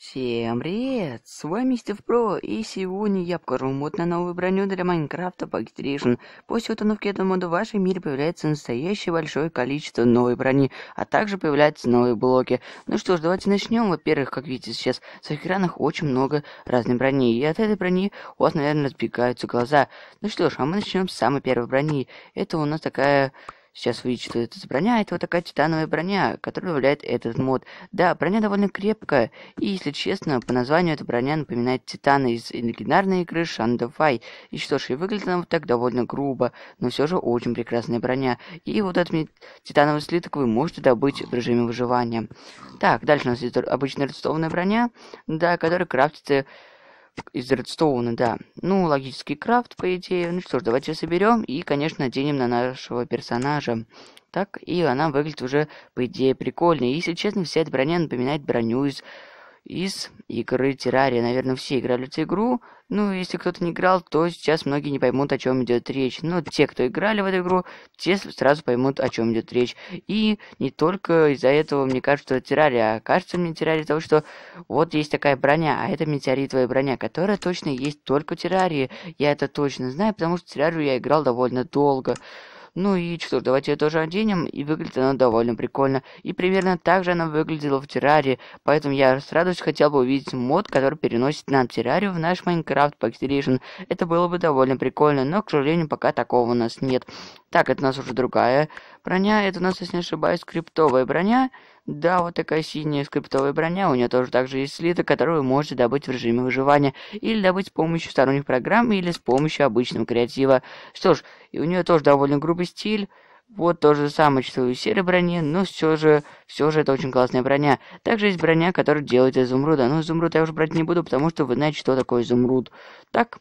Всем привет! С вами СтивПро и сегодня я покажу мод на новую броню для Майнкрафта Багитришн. После установки этого мода в вашем мире появляется настоящее большое количество новой брони, а также появляются новые блоки. Ну что ж, давайте начнем. Во-первых, как видите сейчас, в своих экранах очень много разной брони, и от этой брони у вас, наверное, разбегаются глаза. Ну что ж, а мы начнем с самой первой брони. Это у нас такая Сейчас видите, что это броня, это вот такая титановая броня, которая добавляет этот мод. Да, броня довольно крепкая, и, если честно, по названию эта броня напоминает титана из легендарной игры Шандавай. И что ж, и выглядит она вот так довольно грубо, но все же очень прекрасная броня. И вот этот титановый слиток вы можете добыть в режиме выживания. Так, дальше у нас идет обычная ростованная броня, да, которая крафтится изредстоуны, да. Ну, логический крафт, по идее. Ну что ж, давайте соберем и, конечно, оденем на нашего персонажа. Так, и она выглядит уже, по идее, прикольно. И, если честно, вся эта броня напоминает броню из из игры Террария. Наверное, все играли в эту игру. Ну, если кто-то не играл, то сейчас многие не поймут, о чем идет речь. Но ну, те, кто играли в эту игру, те сразу поймут, о чем идет речь. И не только из-за этого, мне кажется, что Террария. А кажется мне Террария того, что вот есть такая броня, а это метеоритовая броня, которая точно есть только в Террарии. Я это точно знаю, потому что Террарию я играл довольно долго. Ну и что ж, давайте ее тоже оденем, и выглядит она довольно прикольно. И примерно так же она выглядела в террарии, поэтому я с радостью хотел бы увидеть мод, который переносит нам террарию в наш Minecraft Pack Это было бы довольно прикольно, но, к сожалению, пока такого у нас нет. Так, это у нас уже другая броня. Это у нас, если не ошибаюсь, скриптовая броня. Да, вот такая синяя скриптовая броня. У нее тоже также есть слиток, который вы можете добыть в режиме выживания. Или добыть с помощью сторонних программ, или с помощью обычного креатива. Что ж, и у нее тоже довольно грубый стиль. Вот то же самое, что и серой брони, но все же, все же это очень классная броня. Также есть броня, которая делается изумруда. Но изумруд я уже брать не буду, потому что вы знаете, что такое изумруд. Так,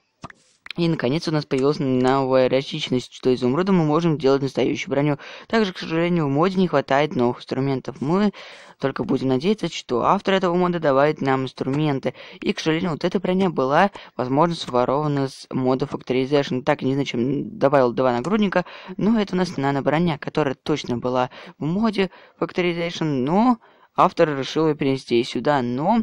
и, наконец, у нас появилась новая растичность, что изумрудом мы можем делать настоящую броню. Также, к сожалению, в моде не хватает новых инструментов. Мы только будем надеяться, что автор этого мода добавит нам инструменты. И, к сожалению, вот эта броня была, возможно, сворована с мода Factorization. Так, не знаю, чем добавил два нагрудника, но это у нас нано-броня, которая точно была в моде Factorization, но автор решил перенести сюда, но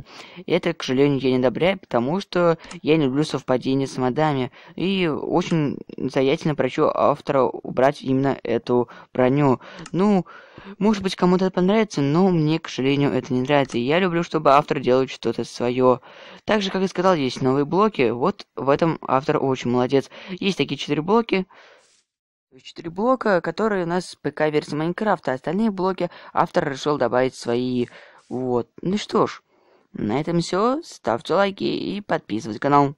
это, к сожалению, я не одобряю, потому что я не люблю совпадения с модами, и очень настоятельно прощу автора убрать именно эту броню. Ну, может быть, кому-то это понравится, но мне, к сожалению, это не нравится. Я люблю, чтобы автор делал что-то свое. Также, как и сказал, есть новые блоки. Вот в этом автор очень молодец. Есть такие четыре блоки четыре блока, которые у нас пк версия Майнкрафта, остальные блоки автор решил добавить свои. Вот. Ну что ж, на этом все. Ставьте лайки и подписывайтесь на канал.